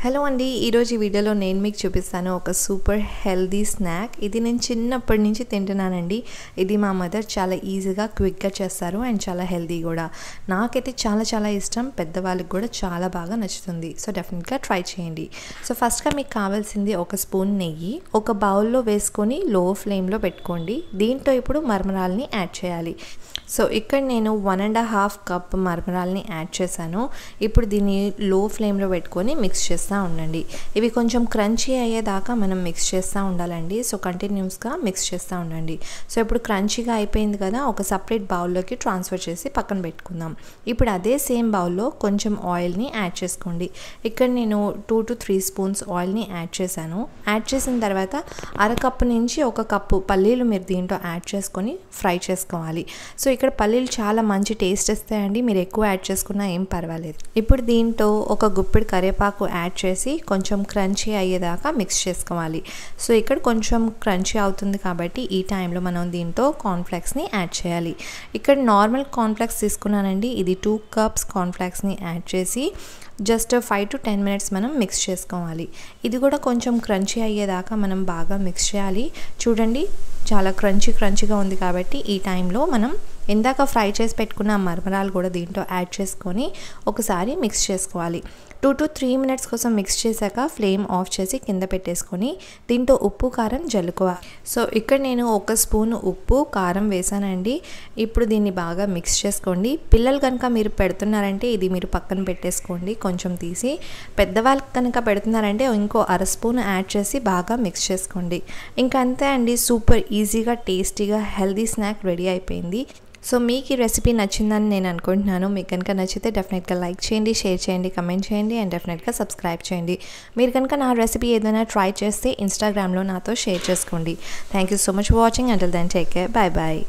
hello అండి ఈరోజు ఈ వీడియోలో నేను మీకు చూపిస్తాను ఒక సూపర్ హెల్దీ స్నాక్ ఇది నేను చిన్నప్పటి నుంచి తింటున్నానండి ఇది మా మదర్ చాలా ఈజీగా క్విక్గా చేస్తారు అండ్ చాలా హెల్దీ కూడా నాకైతే చాలా చాలా ఇష్టం పెద్దవాళ్ళకి కూడా చాలా బాగా నచ్చుతుంది సో డెఫినెట్గా ట్రై చేయండి సో ఫస్ట్గా మీకు కావాల్సింది ఒక స్పూన్ నెయ్యి ఒక బౌల్లో వేసుకొని లో ఫ్లేమ్లో పెట్టుకోండి దీంట్లో ఇప్పుడు మరమరాల్ని యాడ్ చేయాలి సో ఇక్కడ నేను వన్ అండ్ హాఫ్ కప్ మరమరాల్ని యాడ్ చేశాను ఇప్పుడు దీన్ని లో ఫ్లేమ్లో పెట్టుకొని మిక్స్ చేస్తాను చేస్తూ ఉండండి ఇవి కొంచెం క్రంచీ అయ్యేదాకా మనం మిక్స్ చేస్తూ ఉండాలండి సో కంటిన్యూస్గా మిక్స్ చేస్తూ ఉండండి సో ఇప్పుడు క్రంచీగా అయిపోయింది కదా ఒక సపరేట్ బౌల్లోకి ట్రాన్స్ఫర్ చేసి పక్కన పెట్టుకుందాం ఇప్పుడు అదే సేమ్ బౌల్లో కొంచెం ఆయిల్ని యాడ్ చేసుకోండి ఇక్కడ నేను టూ టు త్రీ స్పూన్స్ ఆయిల్ని యాడ్ చేశాను యాడ్ చేసిన తర్వాత అరకప్పు నుంచి ఒక కప్పు పల్లీలు మీరు దీంట్లో యాడ్ చేసుకొని ఫ్రై చేసుకోవాలి సో ఇక్కడ పల్లీలు చాలా మంచి టేస్ట్ ఇస్తాయండి మీరు ఎక్కువ యాడ్ చేసుకున్నా ఏం పర్వాలేదు ఇప్పుడు దీంట్లో ఒక గుప్పిడి కరివేపాకు యాడ్ చేసి కొంచెం క్రంచీ అయ్యేదాకా మిక్స్ చేసుకోవాలి సో ఇక్కడ కొంచెం క్రంచీ అవుతుంది కాబట్టి ఈ టైంలో మనం దీంతో కార్న్ఫ్లెక్స్ని యాడ్ చేయాలి ఇక్కడ నార్మల్ కార్న్ఫ్లెక్స్ తీసుకున్నానండి ఇది టూ కప్స్ కార్న్ఫ్లెక్స్ని యాడ్ చేసి just five to ten minutes మనం మిక్స్ చేసుకోవాలి ఇది కూడా కొంచెం క్రంచీ అయ్యేదాకా మనం బాగా మిక్స్ చేయాలి చూడండి చాలా క్రంచీ క్రంచీగా ఉంది కాబట్టి ఈ టైంలో మనం ఇందాక ఫ్రై చేసి పెట్టుకున్న మరమరాలు కూడా దీంట్లో యాడ్ చేసుకొని ఒకసారి మిక్స్ చేసుకోవాలి టూ టు త్రీ మినిట్స్ కోసం మిక్స్ చేశాక ఫ్లేమ్ ఆఫ్ చేసి కింద పెట్టేసుకొని దీంట్లో ఉప్పు కారం జలుకువ సో ఇక్కడ నేను ఒక స్పూన్ ఉప్పు కారం వేసానండి ఇప్పుడు దీన్ని బాగా మిక్స్ చేసుకోండి పిల్లలు కనుక మీరు పెడుతున్నారంటే ఇది మీరు పక్కన పెట్టేసుకోండి కొంచెం తీసి పెద్దవాళ్ళకి కనుక పెడుతున్నారంటే ఇంకో అర స్పూన్ యాడ్ చేసి బాగా మిక్స్ చేసుకోండి ఇంకంతే అంతే అండి సూపర్ ఈజీగా టేస్టీగా హెల్దీ స్నాక్ రెడీ అయిపోయింది సో మీకు ఈ రెసిపీ నచ్చిందని నేను అనుకుంటున్నాను మీకు కనుక నచ్చితే డెఫినెట్గా లైక్ చేయండి షేర్ చేయండి కమెంట్ చేయండి అండ్ డెఫినెట్గా సబ్స్క్రైబ్ చేయండి మీరు కనుక నా రెసిపీ ఏదైనా ట్రై చేస్తే ఇన్స్టాగ్రామ్లో నాతో షేర్ చేసుకోండి thank you so much for watching until then take care bye bye